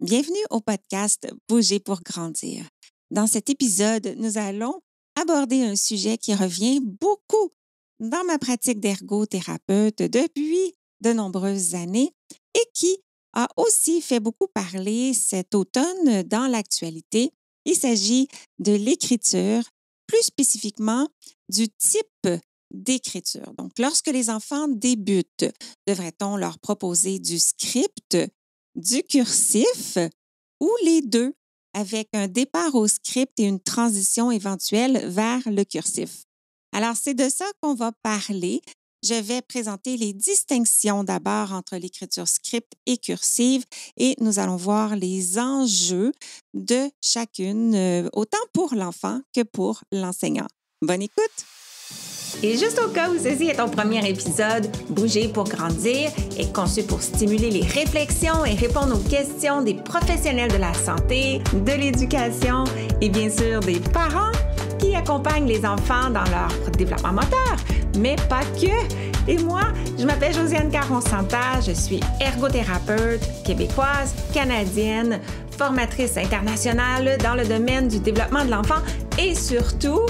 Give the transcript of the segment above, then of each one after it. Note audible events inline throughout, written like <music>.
Bienvenue au podcast Bouger pour grandir. Dans cet épisode, nous allons aborder un sujet qui revient beaucoup dans ma pratique d'ergothérapeute depuis de nombreuses années et qui a aussi fait beaucoup parler cet automne dans l'actualité. Il s'agit de l'écriture, plus spécifiquement du type d'écriture. Donc, lorsque les enfants débutent, devrait-on leur proposer du script du cursif ou les deux avec un départ au script et une transition éventuelle vers le cursif. Alors, c'est de ça qu'on va parler. Je vais présenter les distinctions d'abord entre l'écriture script et cursive et nous allons voir les enjeux de chacune, euh, autant pour l'enfant que pour l'enseignant. Bonne écoute! Et juste au cas où ceci est ton premier épisode, Bouger pour grandir est conçu pour stimuler les réflexions et répondre aux questions des professionnels de la santé, de l'éducation et bien sûr des parents qui accompagnent les enfants dans leur développement moteur, mais pas que. Et moi, je m'appelle Josiane Caron-Santa, je suis ergothérapeute québécoise, canadienne, formatrice internationale dans le domaine du développement de l'enfant et surtout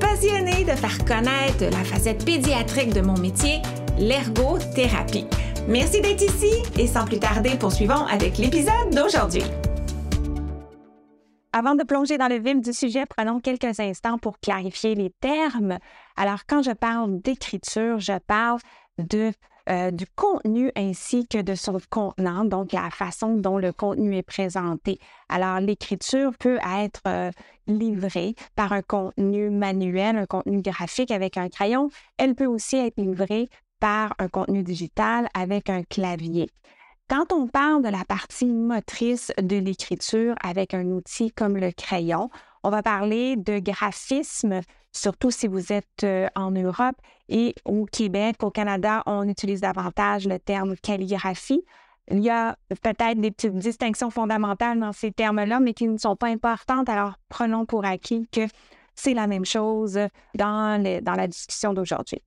passionnée de faire connaître la facette pédiatrique de mon métier, l'ergothérapie. Merci d'être ici et sans plus tarder, poursuivons avec l'épisode d'aujourd'hui. Avant de plonger dans le vif du sujet, prenons quelques instants pour clarifier les termes. Alors, quand je parle d'écriture, je parle de euh, du contenu ainsi que de son contenant, donc la façon dont le contenu est présenté. Alors, l'écriture peut être euh, livrée par un contenu manuel, un contenu graphique avec un crayon. Elle peut aussi être livrée par un contenu digital avec un clavier. Quand on parle de la partie motrice de l'écriture avec un outil comme le crayon, on va parler de graphisme, surtout si vous êtes euh, en Europe et au Québec, au Canada, on utilise davantage le terme calligraphie. Il y a peut-être des petites distinctions fondamentales dans ces termes-là, mais qui ne sont pas importantes. Alors, prenons pour acquis que c'est la même chose dans, dans la discussion d'aujourd'hui.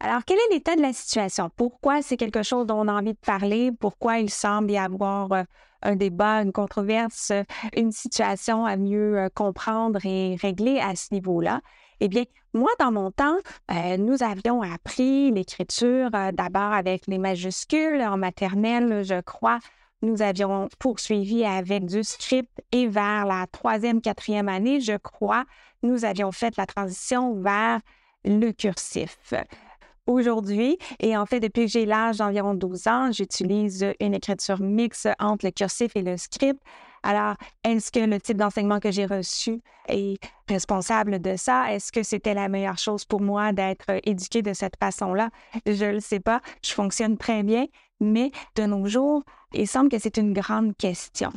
Alors, quel est l'état de la situation? Pourquoi c'est quelque chose dont on a envie de parler? Pourquoi il semble y avoir euh, un débat, une controverse, une situation à mieux euh, comprendre et régler à ce niveau-là? Eh bien, moi, dans mon temps, euh, nous avions appris l'écriture euh, d'abord avec les majuscules en maternelle, je crois. Nous avions poursuivi avec du script et vers la troisième, quatrième année, je crois, nous avions fait la transition vers le cursif aujourd'hui. Et en fait, depuis que j'ai l'âge d'environ 12 ans, j'utilise une écriture mixte entre le cursif et le script alors, est-ce que le type d'enseignement que j'ai reçu est responsable de ça? Est-ce que c'était la meilleure chose pour moi d'être euh, éduqué de cette façon-là? Je ne le sais pas. Je fonctionne très bien, mais de nos jours, il semble que c'est une grande question.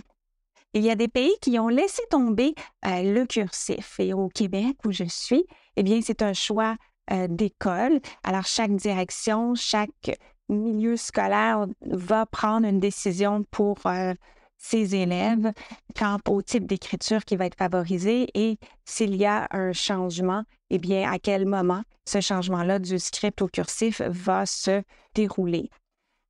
Il y a des pays qui ont laissé tomber euh, le cursif. Et au Québec, où je suis, eh bien, c'est un choix euh, d'école. Alors, chaque direction, chaque milieu scolaire va prendre une décision pour ses élèves quant au type d'écriture qui va être favorisé et s'il y a un changement, eh bien, à quel moment ce changement-là du script au cursif va se dérouler.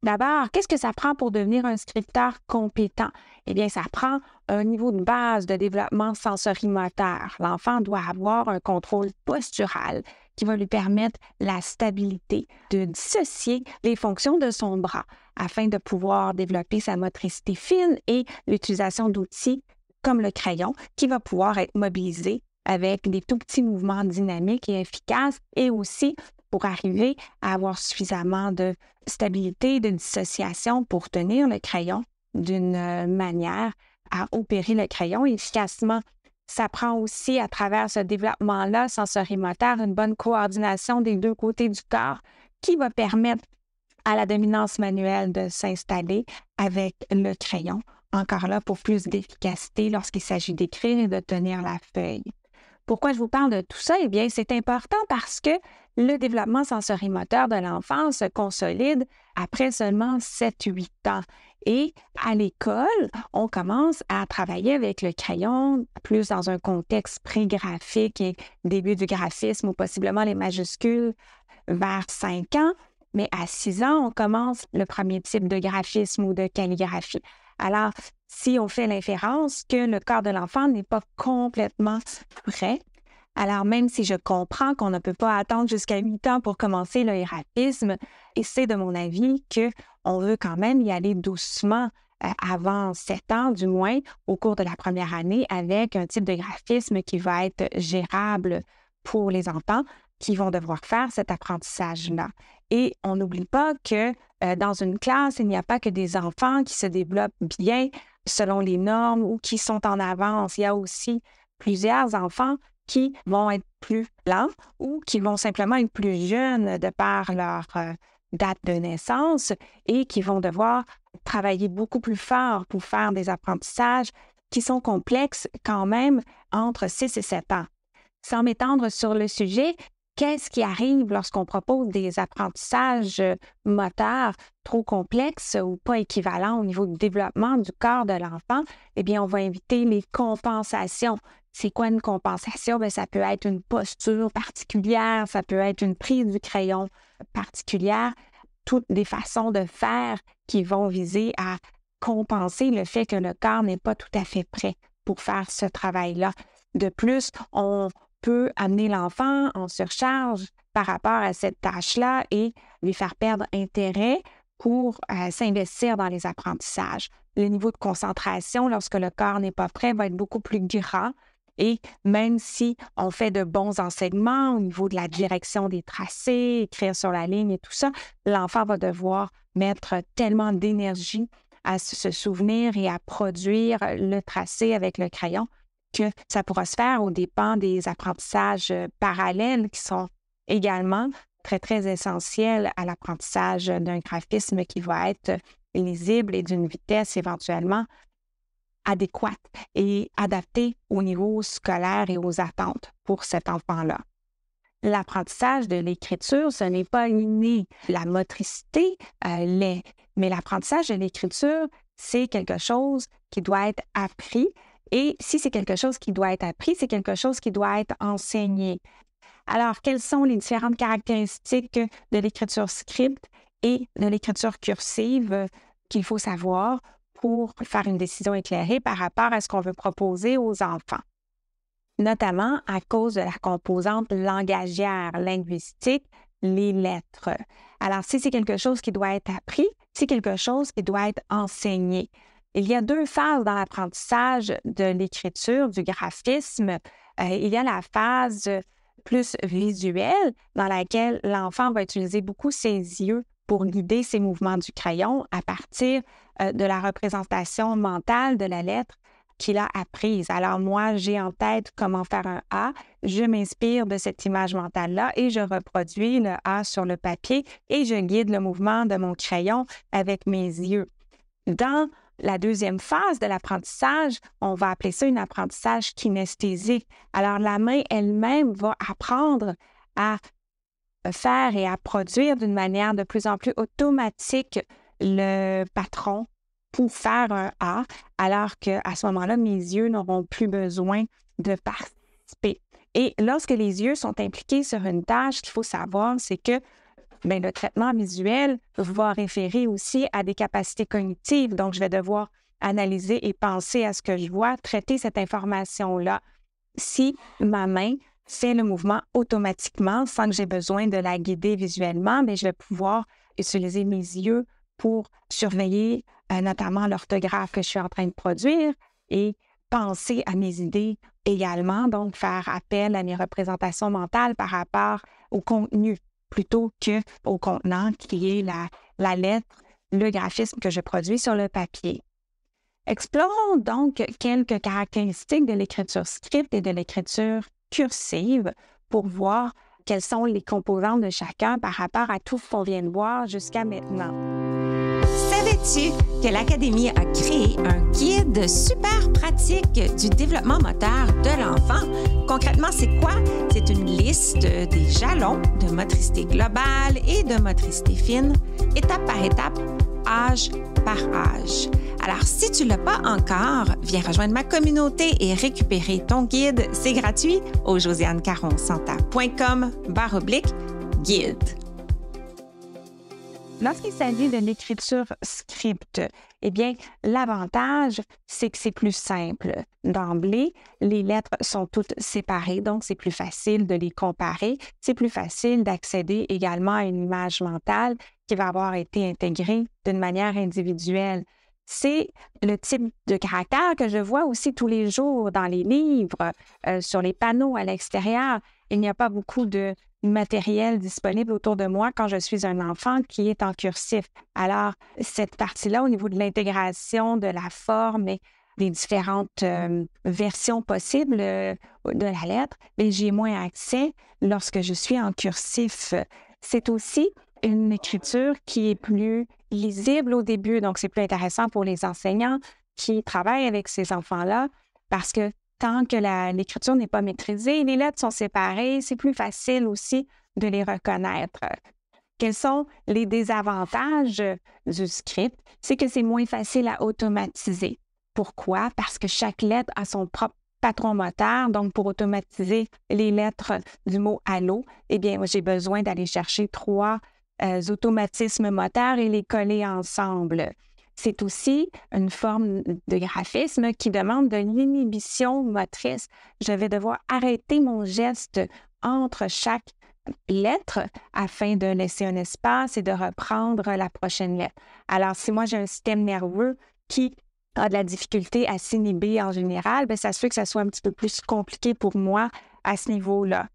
D'abord, qu'est-ce que ça prend pour devenir un scripteur compétent? Eh bien, ça prend un niveau de base de développement sensorimoteur. L'enfant doit avoir un contrôle postural qui va lui permettre la stabilité, de dissocier les fonctions de son bras afin de pouvoir développer sa motricité fine et l'utilisation d'outils comme le crayon qui va pouvoir être mobilisé avec des tout petits mouvements dynamiques et efficaces et aussi pour arriver à avoir suffisamment de stabilité, de dissociation pour tenir le crayon d'une euh, manière à opérer le crayon efficacement. Ça prend aussi, à travers ce développement-là sensorimoteur, une bonne coordination des deux côtés du corps qui va permettre à la dominance manuelle de s'installer avec le crayon. Encore là, pour plus d'efficacité lorsqu'il s'agit d'écrire et de tenir la feuille. Pourquoi je vous parle de tout ça? Eh bien, c'est important parce que le développement sensorimoteur de l'enfant se consolide après seulement 7-8 ans. Et à l'école, on commence à travailler avec le crayon plus dans un contexte pré-graphique et début du graphisme ou possiblement les majuscules vers 5 ans. Mais à 6 ans, on commence le premier type de graphisme ou de calligraphie. Alors, si on fait l'inférence que le corps de l'enfant n'est pas complètement prêt, alors même si je comprends qu'on ne peut pas attendre jusqu'à 8 ans pour commencer le graphisme, et c'est de mon avis qu'on veut quand même y aller doucement euh, avant 7 ans du moins au cours de la première année avec un type de graphisme qui va être gérable pour les enfants qui vont devoir faire cet apprentissage-là. Et on n'oublie pas que euh, dans une classe, il n'y a pas que des enfants qui se développent bien selon les normes ou qui sont en avance. Il y a aussi plusieurs enfants qui vont être plus lents ou qui vont simplement être plus jeunes de par leur euh, date de naissance et qui vont devoir travailler beaucoup plus fort pour faire des apprentissages qui sont complexes quand même entre 6 et 7 ans. Sans m'étendre sur le sujet, qu'est-ce qui arrive lorsqu'on propose des apprentissages euh, moteurs trop complexes ou pas équivalents au niveau du développement du corps de l'enfant, eh bien, on va inviter les compensations. C'est quoi une compensation? Ben, ça peut être une posture particulière, ça peut être une prise du crayon particulière, toutes des façons de faire qui vont viser à compenser le fait que le corps n'est pas tout à fait prêt pour faire ce travail-là. De plus, on, peut amener l'enfant en surcharge par rapport à cette tâche-là et lui faire perdre intérêt pour euh, s'investir dans les apprentissages. Le niveau de concentration, lorsque le corps n'est pas prêt, va être beaucoup plus grand. Et même si on fait de bons enseignements au niveau de la direction des tracés, écrire sur la ligne et tout ça, l'enfant va devoir mettre tellement d'énergie à se souvenir et à produire le tracé avec le crayon que ça pourra se faire au dépend des apprentissages euh, parallèles qui sont également très, très essentiels à l'apprentissage d'un graphisme qui va être lisible et d'une vitesse éventuellement adéquate et adaptée au niveau scolaire et aux attentes pour cet enfant-là. L'apprentissage de l'écriture, ce n'est pas inné. La motricité euh, l'est, mais l'apprentissage de l'écriture, c'est quelque chose qui doit être appris et si c'est quelque chose qui doit être appris, c'est quelque chose qui doit être enseigné. Alors, quelles sont les différentes caractéristiques de l'écriture script et de l'écriture cursive qu'il faut savoir pour faire une décision éclairée par rapport à ce qu'on veut proposer aux enfants? notamment à cause de la composante langagière linguistique, les lettres. Alors, si c'est quelque chose qui doit être appris, c'est quelque chose qui doit être enseigné. Il y a deux phases dans l'apprentissage de l'écriture, du graphisme. Euh, il y a la phase plus visuelle dans laquelle l'enfant va utiliser beaucoup ses yeux pour guider ses mouvements du crayon à partir euh, de la représentation mentale de la lettre qu'il a apprise. Alors moi, j'ai en tête comment faire un A, je m'inspire de cette image mentale-là et je reproduis le A sur le papier et je guide le mouvement de mon crayon avec mes yeux. Dans la deuxième phase de l'apprentissage, on va appeler ça un apprentissage kinesthésique. Alors, la main elle-même va apprendre à faire et à produire d'une manière de plus en plus automatique le patron pour faire un A, alors qu'à ce moment-là, mes yeux n'auront plus besoin de participer. Et lorsque les yeux sont impliqués sur une tâche, ce qu'il faut savoir, c'est que ben, le traitement visuel va référer aussi à des capacités cognitives. Donc, je vais devoir analyser et penser à ce que je vois, traiter cette information-là. Si ma main fait le mouvement automatiquement sans que j'ai besoin de la guider visuellement, mais ben, je vais pouvoir utiliser mes yeux pour surveiller euh, notamment l'orthographe que je suis en train de produire et penser à mes idées également, donc faire appel à mes représentations mentales par rapport au contenu plutôt qu'au contenant qui est la, lettre, le graphisme que je produis sur le papier. Explorons donc quelques caractéristiques de l'écriture script et de l'écriture cursive pour voir quels sont les composants de chacun par rapport à tout ce qu'on vient de voir jusqu'à maintenant que l'Académie a créé un guide super pratique du développement moteur de l'enfant? Concrètement, c'est quoi? C'est une liste des jalons de motricité globale et de motricité fine, étape par étape, âge par âge. Alors, si tu ne l'as pas encore, viens rejoindre ma communauté et récupérer ton guide. C'est gratuit au josianecaronsantacom barre guide. Lorsqu'il s'agit de l'écriture script, eh bien, l'avantage, c'est que c'est plus simple. D'emblée, les lettres sont toutes séparées, donc c'est plus facile de les comparer. C'est plus facile d'accéder également à une image mentale qui va avoir été intégrée d'une manière individuelle. C'est le type de caractère que je vois aussi tous les jours dans les livres, euh, sur les panneaux à l'extérieur il n'y a pas beaucoup de matériel disponible autour de moi quand je suis un enfant qui est en cursif. Alors, cette partie-là, au niveau de l'intégration, de la forme et des différentes euh, versions possibles euh, de la lettre, ben, j'ai moins accès lorsque je suis en cursif. C'est aussi une écriture qui est plus lisible au début, donc c'est plus intéressant pour les enseignants qui travaillent avec ces enfants-là parce que tant que l'écriture n'est pas maîtrisée, les lettres sont séparées, c'est plus facile aussi de les reconnaître. Quels sont les désavantages du script? C'est que c'est moins facile à automatiser. Pourquoi? Parce que chaque lettre a son propre patron moteur. Donc, pour automatiser les lettres du mot allô, eh bien, j'ai besoin d'aller chercher trois euh, automatismes moteurs et les coller ensemble c'est aussi une forme de graphisme qui demande de l'inhibition motrice. Je vais devoir arrêter mon geste entre chaque lettre afin de laisser un espace et de reprendre la prochaine lettre. Alors, si moi j'ai un système nerveux qui a de la difficulté à s'inhiber en général, bien, ça se fait que ça soit un petit peu plus compliqué pour moi à ce niveau-là.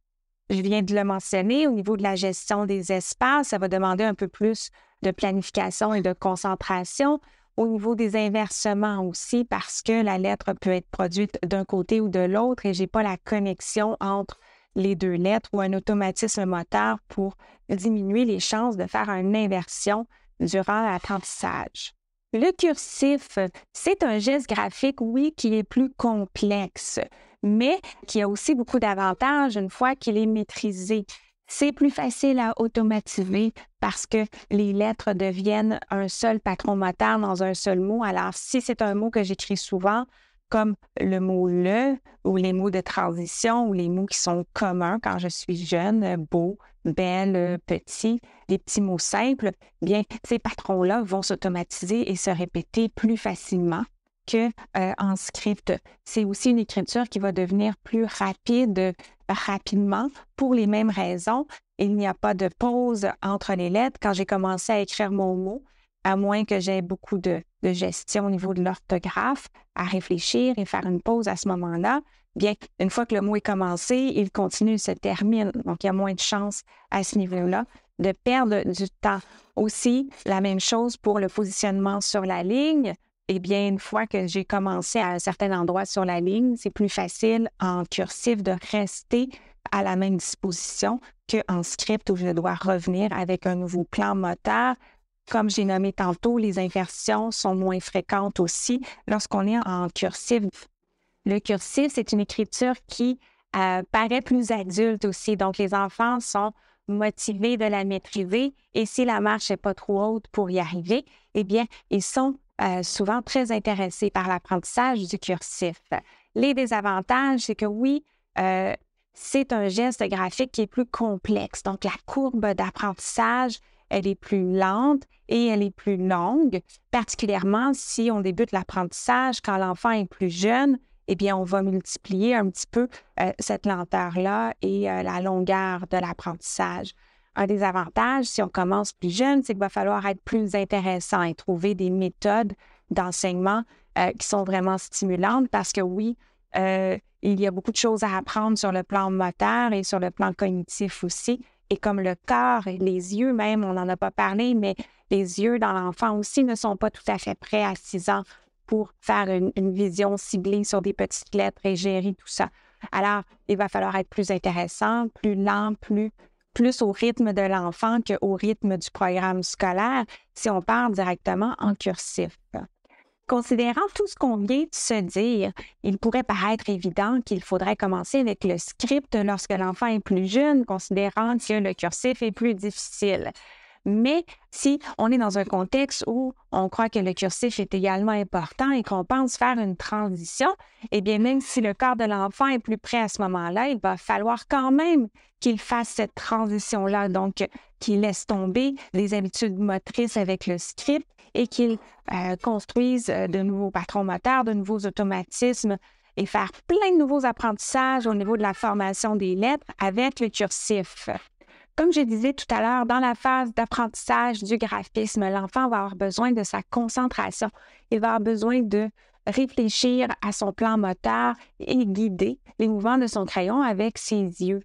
Je viens de le mentionner, au niveau de la gestion des espaces, ça va demander un peu plus de planification et de concentration, au niveau des inversements aussi, parce que la lettre peut être produite d'un côté ou de l'autre et je n'ai pas la connexion entre les deux lettres ou un automatisme moteur pour diminuer les chances de faire une inversion durant l'apprentissage. Le cursif, c'est un geste graphique, oui, qui est plus complexe, mais qui a aussi beaucoup d'avantages une fois qu'il est maîtrisé. C'est plus facile à automatiser parce que les lettres deviennent un seul patron moteur dans un seul mot. Alors, si c'est un mot que j'écris souvent, comme le mot le ou les mots de transition ou les mots qui sont communs quand je suis jeune, beau, belle, petit, les petits mots simples, bien, ces patrons-là vont s'automatiser et se répéter plus facilement que euh, en script. C'est aussi une écriture qui va devenir plus rapide rapidement pour les mêmes raisons. Il n'y a pas de pause entre les lettres quand j'ai commencé à écrire mon mot, à moins que j'aie beaucoup de, gestion au niveau de l'orthographe, à réfléchir et faire une pause à ce moment-là. Bien, une fois que le mot est commencé, il continue, se termine. Donc, il y a moins de chances à ce niveau-là de perdre du temps. Aussi, la même chose pour le positionnement sur la ligne eh bien, une fois que j'ai commencé à un certain endroit sur la ligne, c'est plus facile en cursive de rester à la même disposition qu'en script où je dois revenir avec un nouveau plan moteur. Comme j'ai nommé tantôt, les inversions sont moins fréquentes aussi lorsqu'on est en cursive. Le cursif, c'est une écriture qui euh, paraît plus adulte aussi. Donc, les enfants sont motivés de la maîtriser et si la marche n'est pas trop haute pour y arriver, eh bien, ils sont euh, souvent très intéressés par l'apprentissage du cursif. Les désavantages, c'est que oui, euh, c'est un geste graphique qui est plus complexe. Donc, la courbe d'apprentissage, elle est plus lente et elle est plus longue, particulièrement si on débute l'apprentissage quand l'enfant est plus jeune. Eh bien, on va multiplier un petit peu euh, cette lenteur-là et la longueur de l'apprentissage un des avantages, si on commence plus jeune, c'est qu'il va falloir être plus intéressant et trouver des méthodes d'enseignement euh, qui sont vraiment stimulantes parce que oui, euh, il y a beaucoup de choses à apprendre sur le plan moteur et sur le plan cognitif aussi. Et comme le corps et les yeux même, on n'en a pas parlé, mais les yeux dans l'enfant aussi ne sont pas tout à fait prêts à 6 ans pour faire une, une vision ciblée sur des petites lettres et gérer tout ça. Alors, il va falloir être plus intéressant, plus lent, plus plus au rythme de l'enfant qu'au rythme du programme scolaire si on parle directement en cursif. Considérant tout ce qu'on vient de se dire, il pourrait paraître évident qu'il faudrait commencer avec le script lorsque l'enfant est plus jeune, considérant que le cursif est plus difficile. Mais si on est dans un contexte où on croit que le cursif est également important et qu'on pense faire une transition, eh bien, même si le corps de l'enfant est plus prêt à ce moment-là, il va falloir quand même qu'il fasse cette transition-là, donc qu'il laisse tomber les habitudes motrices avec le script et qu'il euh, construise euh, de nouveaux patrons moteurs, de nouveaux automatismes et faire plein de nouveaux apprentissages au niveau de la formation des lettres avec le cursif. Comme je disais tout à l'heure, dans la phase d'apprentissage du graphisme, l'enfant va avoir besoin de sa concentration. Il va avoir besoin de réfléchir à son plan moteur et guider les mouvements de son crayon avec ses yeux.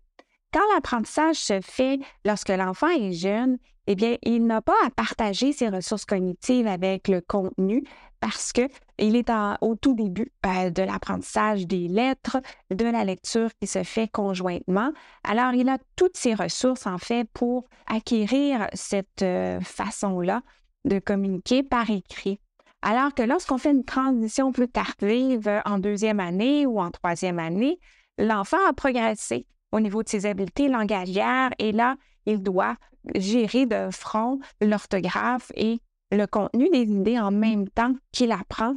Quand l'apprentissage se fait lorsque l'enfant est jeune, eh bien, il n'a pas à partager ses ressources cognitives avec le contenu parce que est au tout début euh, de l'apprentissage des lettres, de la lecture qui se fait conjointement. Alors, il a toutes ses ressources, en fait, pour acquérir cette euh, façon-là de communiquer par écrit. Alors que lorsqu'on fait une transition plus tardive euh, en deuxième année ou en troisième année, l'enfant a progressé au niveau de ses habiletés langagières. Et là, il doit gérer de front l'orthographe et le contenu des idées en même temps qu'il apprend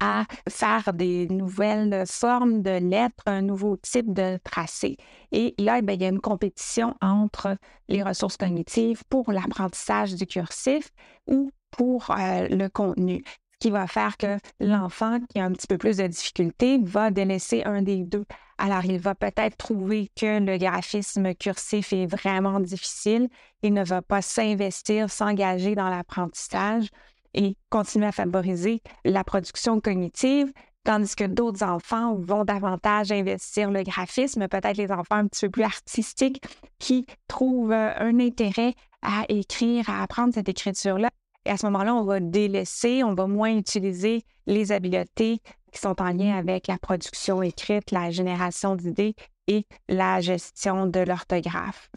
à faire des nouvelles formes de lettres, un nouveau type de tracé. Et là, eh il y a une compétition entre les ressources cognitives pour l'apprentissage du cursif ou pour euh, le contenu, ce qui va faire que l'enfant qui a un petit peu plus de difficultés va délaisser un des deux alors, il va peut-être trouver que le graphisme cursif est vraiment difficile. Il ne va pas s'investir, s'engager dans l'apprentissage et continuer à favoriser la production cognitive, tandis que d'autres enfants vont davantage investir le graphisme, peut-être les enfants un petit peu plus artistiques qui trouvent euh, un intérêt à écrire, à apprendre cette écriture-là. Et à ce moment-là, on va délaisser, on va moins utiliser les habiletés qui sont en lien avec la production écrite, la génération d'idées et la gestion de l'orthographe.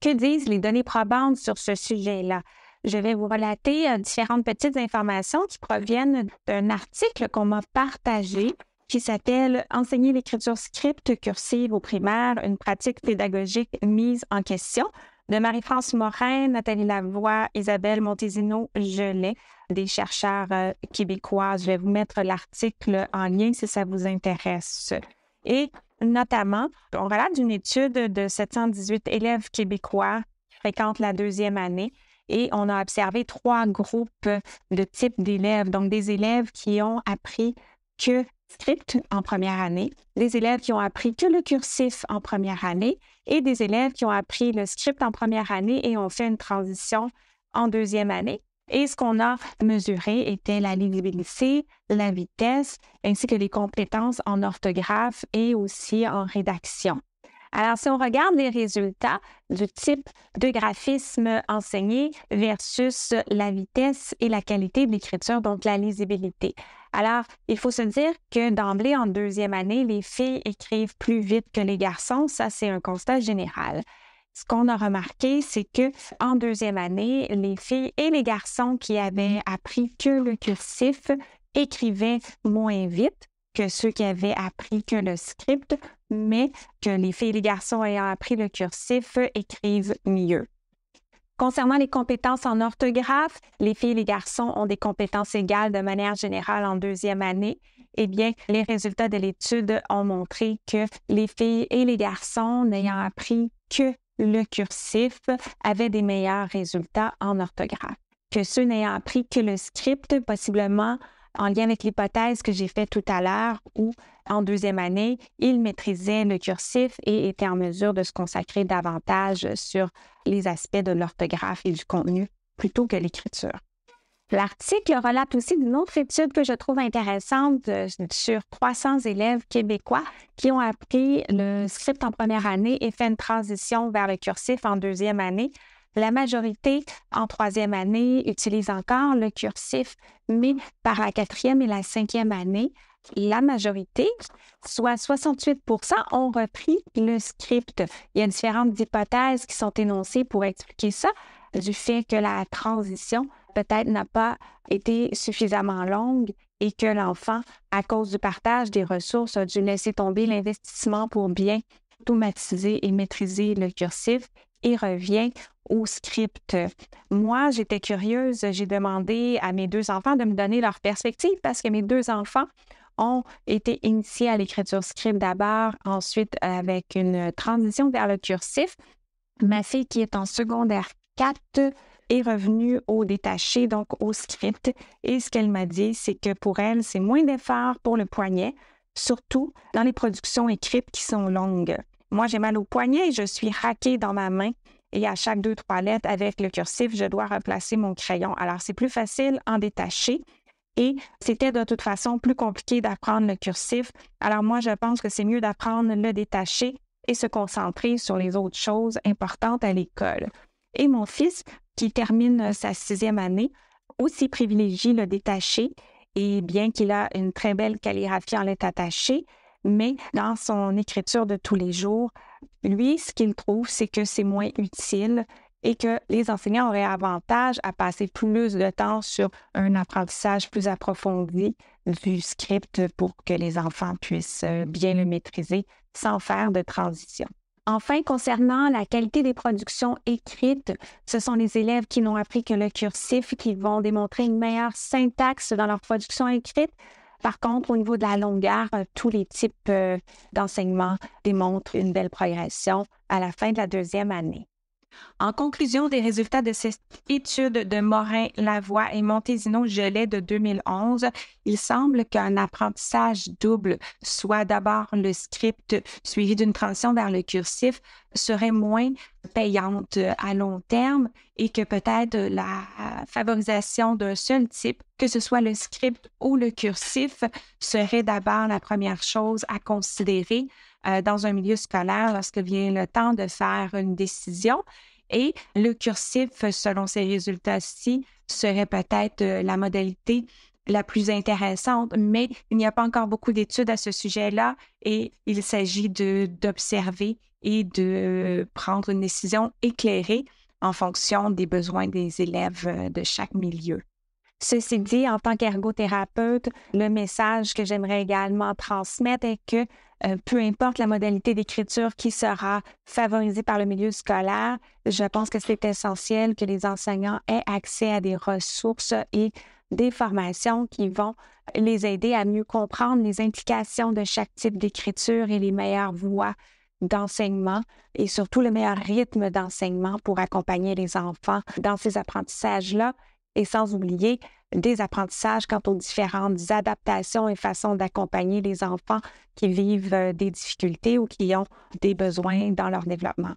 Que disent les données probantes sur ce sujet-là? Je vais vous relater euh, différentes petites informations qui proviennent d'un article qu'on m'a partagé qui s'appelle Enseigner l'écriture script cursive au primaire, une pratique pédagogique mise en question de Marie-France Morin, Nathalie Lavoie, Isabelle montesino gelet des chercheurs euh, québécois. Je vais vous mettre l'article en lien si ça vous intéresse. Et notamment, on relate d'une étude de 718 élèves québécois qui fréquentent la deuxième année et on a observé trois groupes de types d'élèves, donc des élèves qui ont appris que script en première année, des élèves qui ont appris que le cursif en première année et des élèves qui ont appris le script en première année et ont fait une transition en deuxième année. Et ce qu'on a mesuré était la lisibilité, la vitesse, ainsi que les compétences en orthographe et aussi en rédaction. Alors, si on regarde les résultats du type de graphisme enseigné versus la vitesse et la qualité de l'écriture, donc la lisibilité. Alors, il faut se dire que d'emblée, en deuxième année, les filles écrivent plus vite que les garçons. Ça, c'est un constat général ce qu'on a remarqué, c'est que en deuxième année, les filles et les garçons qui avaient appris que le cursif écrivaient moins vite que ceux qui avaient appris que le script, mais que les filles et les garçons ayant appris le cursif écrivent mieux. Concernant les compétences en orthographe, les filles et les garçons ont des compétences égales de manière générale en deuxième année. Eh bien, les résultats de l'étude ont montré que les filles et les garçons n'ayant appris que le cursif avaient des meilleurs résultats en orthographe, que ceux n'ayant appris que le script, possiblement, en lien avec l'hypothèse que j'ai faite tout à l'heure où, en deuxième année, ils maîtrisaient le cursif et était en mesure de se consacrer davantage sur les aspects de l'orthographe et du contenu plutôt que l'écriture. L'article relate aussi d'une autre étude que je trouve intéressante euh, sur 300 élèves québécois qui ont appris le script en première année et fait une transition vers le cursif en deuxième année la majorité en troisième année utilise encore le cursif, mais par la quatrième et la cinquième année, la majorité, soit 68 ont repris le script. Il y a différentes hypothèses qui sont énoncées pour expliquer ça, du fait que la transition peut-être n'a pas été suffisamment longue et que l'enfant, à cause du partage des ressources, a dû laisser tomber l'investissement pour bien automatiser et maîtriser le cursif et revient au script. Moi, j'étais curieuse, j'ai demandé à mes deux enfants de me donner leur perspective parce que mes deux enfants ont été initiés à l'écriture script d'abord, ensuite avec une transition vers le cursif. Ma fille qui est en secondaire 4 est revenue au détaché, donc au script. Et ce qu'elle m'a dit, c'est que pour elle, c'est moins d'efforts pour le poignet, surtout dans les productions écrites qui sont longues. Moi, j'ai mal au poignet et je suis raquée dans ma main. Et à chaque deux, trois lettres, avec le cursif, je dois replacer mon crayon. Alors, c'est plus facile en détacher. Et c'était de toute façon plus compliqué d'apprendre le cursif. Alors, moi, je pense que c'est mieux d'apprendre le détacher et se concentrer sur les autres choses importantes à l'école. Et mon fils, qui termine sa sixième année, aussi privilégie le détaché et bien qu'il a une très belle calligraphie en lettres attachées, mais dans son écriture de tous les jours, lui, ce qu'il trouve, c'est que c'est moins utile et que les enseignants auraient avantage à passer plus de temps sur un apprentissage plus approfondi du script pour que les enfants puissent euh, bien le maîtriser sans faire de transition. Enfin, concernant la qualité des productions écrites, ce sont les élèves qui n'ont appris que le cursif qui vont démontrer une meilleure syntaxe dans leur production écrite, par contre, au niveau de la longueur, euh, tous les types euh, d'enseignement démontrent une belle progression à la fin de la deuxième année. En conclusion des résultats de cette étude de Morin, Lavoie et montesino gelet de 2011, il semble qu'un apprentissage double, soit d'abord le script suivi d'une transition vers le cursif, serait moins payante à long terme et que peut-être la favorisation d'un seul type, que ce soit le script ou le cursif, serait d'abord la première chose à considérer euh, dans un milieu scolaire lorsque vient le temps de faire une décision. Et le cursif, selon ces résultats-ci, serait peut-être euh, la modalité la plus intéressante, mais il n'y a pas encore beaucoup d'études à ce sujet-là et il s'agit d'observer et de euh, prendre une décision éclairée en fonction des besoins des élèves de chaque milieu. Ceci dit, en tant qu'ergothérapeute, le message que j'aimerais également transmettre est que euh, peu importe la modalité d'écriture qui sera favorisée par le milieu scolaire, je pense que c'est essentiel que les enseignants aient accès à des ressources et des formations qui vont les aider à mieux comprendre les implications de chaque type d'écriture et les meilleures voies d'enseignement et surtout le meilleur rythme d'enseignement pour accompagner les enfants dans ces apprentissages-là et sans oublier des apprentissages quant aux différentes adaptations et façons d'accompagner les enfants qui vivent euh, des difficultés ou qui ont des besoins dans leur développement.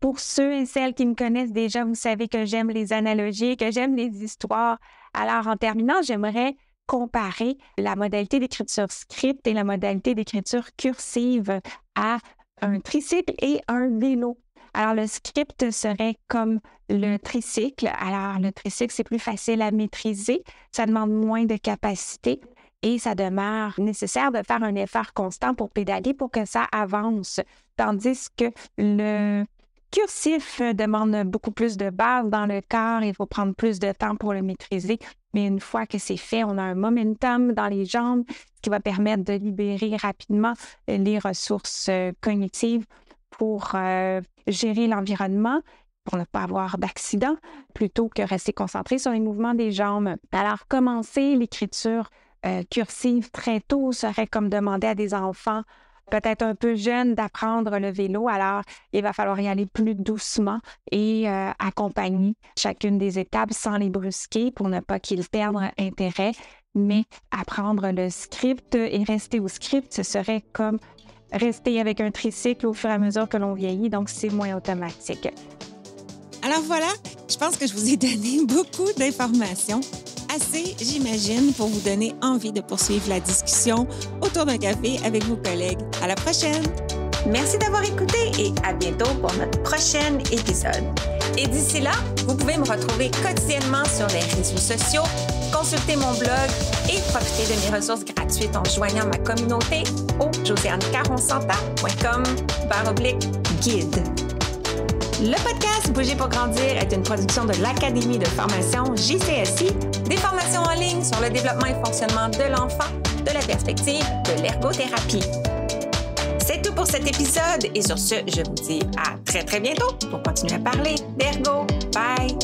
Pour ceux et celles qui me connaissent déjà, vous savez que j'aime les analogies, que j'aime les histoires. Alors, en terminant, j'aimerais comparer la modalité d'écriture script et la modalité d'écriture cursive à un tricycle et un vélo. Alors, le script serait comme le tricycle. Alors, le tricycle, c'est plus facile à maîtriser, ça demande moins de capacité et ça demeure nécessaire de faire un effort constant pour pédaler pour que ça avance. Tandis que le cursif demande beaucoup plus de base dans le corps, il faut prendre plus de temps pour le maîtriser. Mais une fois que c'est fait, on a un momentum dans les jambes, qui va permettre de libérer rapidement les ressources cognitives pour euh, gérer l'environnement, pour ne pas avoir d'accident, plutôt que rester concentré sur les mouvements des jambes. Alors, commencer l'écriture euh, cursive très tôt serait comme demander à des enfants peut-être un peu jeunes d'apprendre le vélo. Alors, il va falloir y aller plus doucement et euh, accompagner chacune des étapes sans les brusquer pour ne pas qu'ils perdent intérêt. Mais apprendre le script et rester au script, ce serait comme rester avec un tricycle au fur et à mesure que l'on vieillit, donc c'est moins automatique. Alors voilà, je pense que je vous ai donné <laughs> beaucoup d'informations. Assez, j'imagine, pour vous donner envie de poursuivre la discussion autour d'un café avec vos collègues. À la prochaine! Merci d'avoir écouté et à bientôt pour notre prochain épisode. Et d'ici là, vous pouvez me retrouver quotidiennement sur les réseaux sociaux consultez mon blog et profitez de mes ressources gratuites en joignant ma communauté au josianecaroncenta.com oblique guide. Le podcast Bouger pour grandir est une production de l'Académie de formation JCSI, des formations en ligne sur le développement et fonctionnement de l'enfant de la perspective de l'ergothérapie. C'est tout pour cet épisode et sur ce, je vous dis à très très bientôt pour continuer à parler d'ergo. Bye!